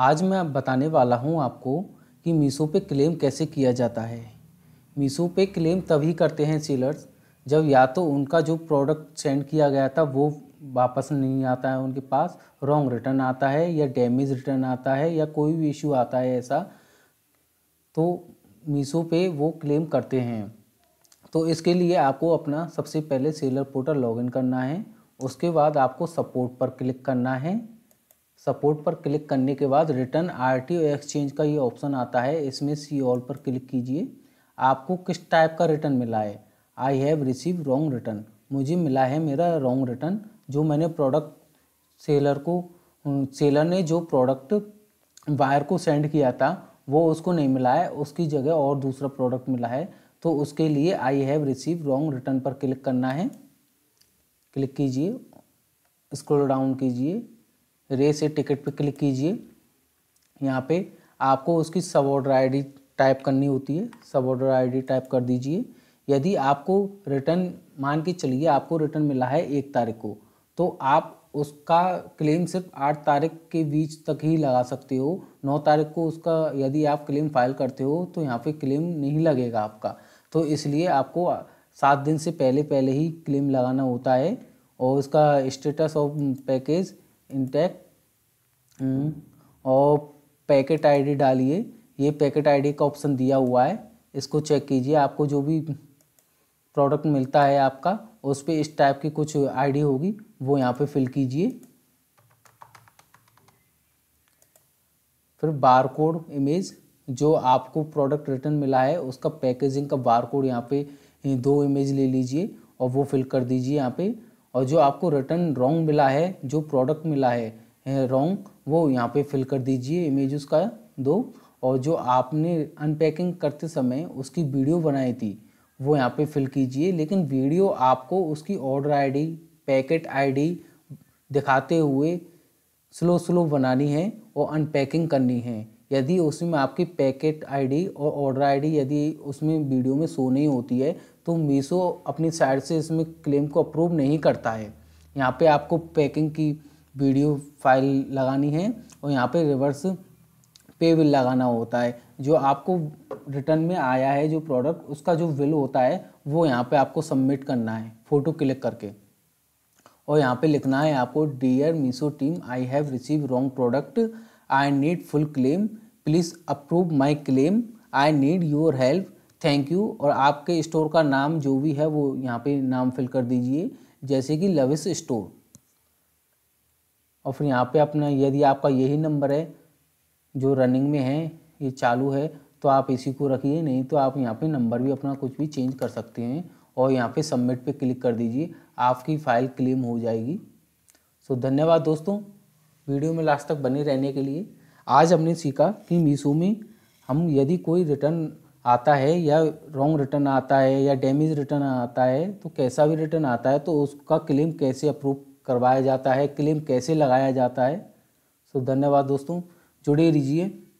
आज मैं बताने वाला हूँ आपको कि मीशो पे क्लेम कैसे किया जाता है मीशो पे क्लेम तभी करते हैं सेलर्स जब या तो उनका जो प्रोडक्ट सेंड किया गया था वो वापस नहीं आता है उनके पास रॉन्ग रिटर्न आता है या डैमेज रिटर्न आता है या कोई भी इशू आता है ऐसा तो मीशो पे वो क्लेम करते हैं तो इसके लिए आपको अपना सबसे पहले सेलर पोर्टल लॉगिन करना है उसके बाद आपको सपोर्ट पर क्लिक करना है सपोर्ट पर क्लिक करने के बाद रिटर्न आरटीओ एक्सचेंज का ये ऑप्शन आता है इसमें सी ऑल पर क्लिक कीजिए आपको किस टाइप का रिटर्न मिला है I have receive wrong return मुझे मिला है मेरा रॉन्ग रिटर्न जो मैंने प्रोडक्ट सेलर को सेलर ने जो प्रोडक्ट बायर को सेंड किया था वो उसको नहीं मिला है उसकी जगह और दूसरा प्रोडक्ट मिला है तो उसके लिए I have receive wrong return पर क्लिक करना है क्लिक कीजिए स्क्रॉल डाउन कीजिए रेस ए टिकट पे क्लिक कीजिए यहाँ पे आपको उसकी सब ऑर्डर आई टाइप करनी होती है सब ऑर्डर आई टाइप कर दीजिए यदि आपको रिटर्न मान के चलिए आपको रिटर्न मिला है एक तारीख को तो आप उसका क्लेम सिर्फ आठ तारीख के बीच तक ही लगा सकते हो नौ तारीख को उसका यदि आप क्लेम फाइल करते हो तो यहाँ पे क्लेम नहीं लगेगा आपका तो इसलिए आपको सात दिन से पहले पहले ही क्लेम लगाना होता है और उसका status of package intact hmm, और पैकेट आईडी डालिए ये पैकेट आईडी का ऑप्शन दिया हुआ है इसको चेक कीजिए आपको जो भी प्रोडक्ट मिलता है आपका उस पर इस टाइप की कुछ आईडी होगी वो यहाँ पे फिल कीजिए फिर बार कोड इमेज जो आपको प्रोडक्ट रिटर्न मिला है उसका पैकेजिंग का बार कोड यहाँ पे दो इमेज ले लीजिए और वो फिल कर दीजिए यहाँ पे और जो आपको रिटर्न रॉन्ग मिला है जो प्रोडक्ट मिला है रॉन्ग वो यहाँ पे फिल कर दीजिए इमेज उसका दो और जो आपने अनपैकिंग करते समय उसकी वीडियो बनाई थी वो यहाँ पे फिल कीजिए लेकिन वीडियो आपको उसकी ऑर्डर आईडी पैकेट आईडी दिखाते हुए स्लो स्लो बनानी है और अनपैकिंग करनी है यदि उसमें आपकी पैकेट आईडी और ऑर्डर आईडी यदि उसमें वीडियो में शो नहीं होती है तो मीशो अपनी साइड से इसमें क्लेम को अप्रूव नहीं करता है यहाँ पे आपको पैकिंग की वीडियो फाइल लगानी है और यहाँ पे रिवर्स पे बिल लगाना होता है जो आपको रिटर्न में आया है जो प्रोडक्ट उसका जो बिल होता है वो यहाँ पे आपको सबमिट करना है फ़ोटो क्लिक करके और यहाँ पे लिखना है आपको dear Meesho team I have receive wrong product I need full claim please approve my claim I need your help thank you और आपके स्टोर का नाम जो भी है वो यहाँ पे नाम फिल कर दीजिए जैसे कि लविस स्टोर और फिर यहाँ पे अपना यदि आपका यही नंबर है जो रनिंग में है ये चालू है तो आप इसी को रखिए नहीं तो आप यहाँ पे नंबर भी अपना कुछ भी चेंज कर सकते हैं और यहाँ पे सबमिट पे क्लिक कर दीजिए आपकी फ़ाइल क्लेम हो जाएगी सो धन्यवाद दोस्तों वीडियो में लास्ट तक बने रहने के लिए आज हमने सीखा कि मीशो में हम यदि कोई रिटर्न आता है या रॉन्ग रिटर्न आता है या डैमेज रिटर्न आता है तो कैसा भी रिटर्न आता है तो उसका क्लेम कैसे अप्रूव करवाया जाता है क्लेम कैसे लगाया जाता है सो धन्यवाद दोस्तों जुड़े रहिए